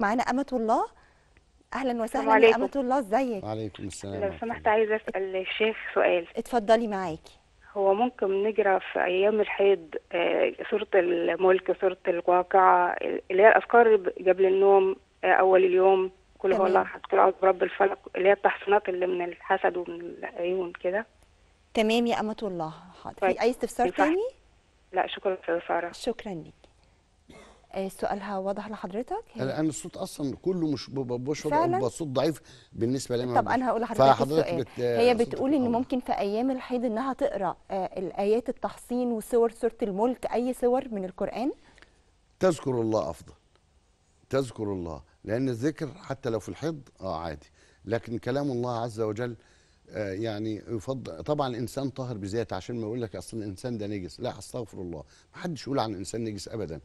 معانا أمة الله اهلا وسهلا يا امه الله ازيك وعليكم السلام لو سمحت عايزه اسال الشيخ سؤال اتفضلي معاكي هو ممكن نجرى في ايام الحيض سوره آه، الملك سوره الواقعه اللي هي الاذكار قبل النوم آه، اول اليوم كل هو الله احد كل اعوذ برب الفلق اللي هي التحصينات اللي من الحسد ومن العيون كده تمام يا امه الله حاضر في طيب. اي استفسار تاني لا شكرا استاذه ساره شكرا ليكي آه، سؤالها واضح لحضرتك يعني انا الصوت اصلا كله مش بشعر بصوت ضعيف بالنسبه لي طب انا هقول لحضرتك السؤال بت... هي بتقول ان ممكن في ايام الحيض انها تقرا آه، الايات التحصين وصور سوره الملك اي صور من القران تذكر الله افضل تذكر الله لان الذكر حتى لو في الحيض اه عادي لكن كلام الله عز وجل آه، يعني يفضل طبعا الانسان طاهر بذاته عشان ما يقول لك اصل الانسان ده نجس لا استغفر الله ما حدش يقول عن الانسان نجس ابدا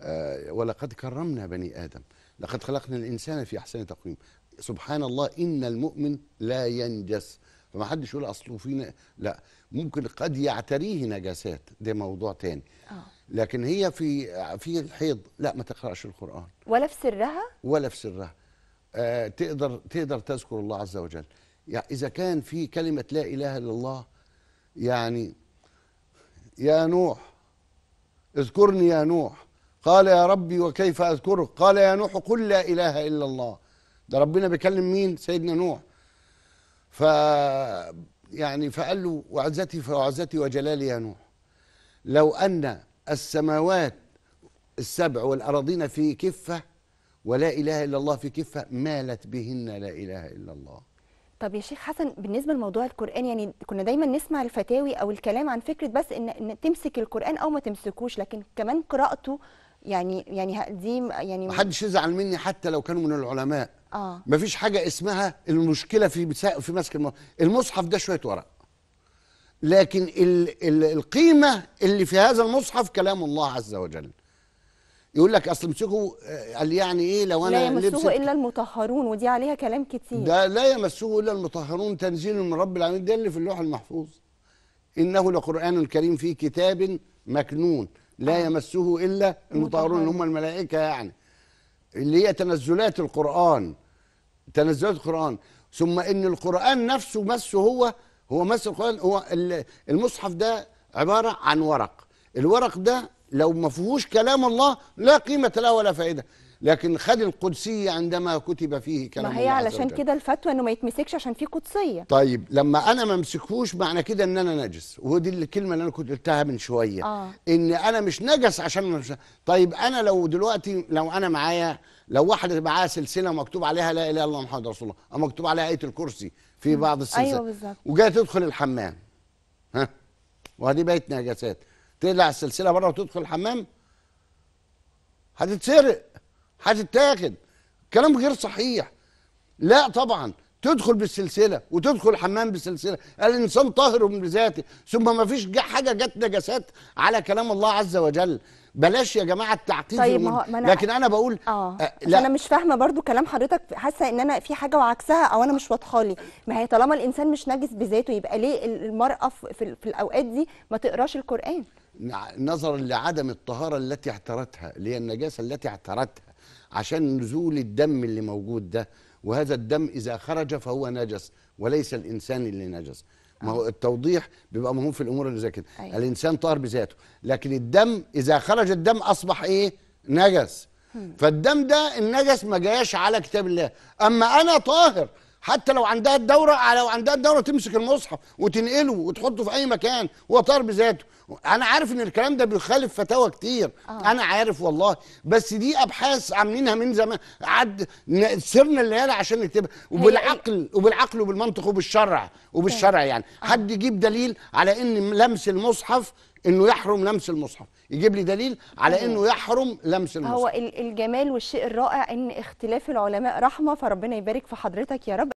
آه، ولقد كرمنا بني آدم لقد خلقنا الإنسان في أحسن تقويم سبحان الله إن المؤمن لا ينجس فما حدش يقول أصله فينا لا ممكن قد يعتريه نجاسات ده موضوع تاني آه. لكن هي في في الحيض لا ما تقرأش القرآن ولا في سرها ولا في سرها آه تقدر تقدر تذكر الله عز وجل يعني إذا كان في كلمة لا إله إلا الله يعني يا نوح اذكرني يا نوح قال يا ربي وكيف أذكرك قال يا نوح قل لا إله إلا الله ده ربنا بيكلم مين سيدنا نوح ف يعني فقال له وعزتي فوعزتي وجلالي يا نوح لو أن السماوات السبع والأراضين في كفة ولا إله إلا الله في كفة مالت بهن لا إله إلا الله طب يا شيخ حسن بالنسبة لموضوع القرآن يعني كنا دايما نسمع الفتاوي أو الكلام عن فكرة بس إن, إن تمسك القرآن أو ما تمسكوش لكن كمان قراءته يعني يعني دي يعني محدش يزعل مني حتى لو كانوا من العلماء اه مفيش حاجه اسمها المشكله في في مسك المصحف, المصحف ده شويه ورق لكن ال ال القيمه اللي في هذا المصحف كلام الله عز وجل يقول لك اصل امسكه آه، قال يعني ايه لو انا لا يمسه الا المطهرون ودي عليها كلام كتير ده لا يمسه الا المطهرون تنزيل من رب العالمين ده اللي في اللوح المحفوظ انه لقران كريم في كتاب مكنون لا يمسه الا المطهرون اللي هم الملائكه يعني اللي هي تنزلات القران تنزلات القران ثم ان القران نفسه مسه هو هو مس القران هو المصحف ده عباره عن ورق الورق ده لو ما فيهوش كلام الله لا قيمه له ولا فائده لكن خد القدسيه عندما كتب فيه كلام ما هي علشان كده الفتوى انه ما يتمسكش عشان في قدسيه طيب لما انا ما امسكهوش معنى كده ان انا نجس ودي الكلمه اللي انا كنت قلتها من شويه آه. ان انا مش نجس عشان مش... طيب انا لو دلوقتي لو انا معايا لو واحد معاه سلسله مكتوب عليها لا اله الا الله محمد رسول الله او مكتوب عليها ايه الكرسي في بعض السلسله ايوه بالظبط وجايه تدخل الحمام ها وهذه بيت نجاسات تقلع السلسله بره وتدخل الحمام هتتسرق هتتاخد كلام غير صحيح لا طبعا تدخل بالسلسله وتدخل الحمام بالسلسله الانسان طاهر من ذاته ثم ما فيش حاجه جت نجاسات على كلام الله عز وجل بلاش يا جماعه التعقيد طيب ما أنا لكن انا بقول اه, آه، لا. انا مش فاهمه برضو كلام حضرتك حاسه ان انا في حاجه وعكسها او انا مش واضحه لي ما هي طالما الانسان مش نجس بذاته يبقى ليه المراه في, في الاوقات دي ما تقراش القران نظرا لعدم الطهاره التي اعترتها اللي هي النجاسه التي اعترتها عشان نزول الدم اللي موجود ده وهذا الدم اذا خرج فهو نجس وليس الانسان اللي نجس ما هو آه. التوضيح بيبقى مهم في الامور اللي زي كده أيوة. الانسان طاهر بذاته لكن الدم اذا خرج الدم اصبح ايه نجس فالدم ده النجس ما جاش على كتاب الله اما انا طاهر حتى لو عندها الدوره لو عندها الدوره تمسك المصحف وتنقله وتحطه في اي مكان هو طار بذاته انا عارف ان الكلام ده بيخالف فتاوى كتير أوه. انا عارف والله بس دي ابحاث عاملينها من زمان عد سرنا الليالي عشان نكتبها وبالعقل وبالعقل وبالمنطق وبالشرع وبالشرع يعني أوه. حد يجيب دليل على ان لمس المصحف انه يحرم لمس المصحف يجيب لي دليل على انه يحرم لمس المصحف هو الجمال والشيء الرائع ان اختلاف العلماء رحمه فربنا يبارك في حضرتك يا رب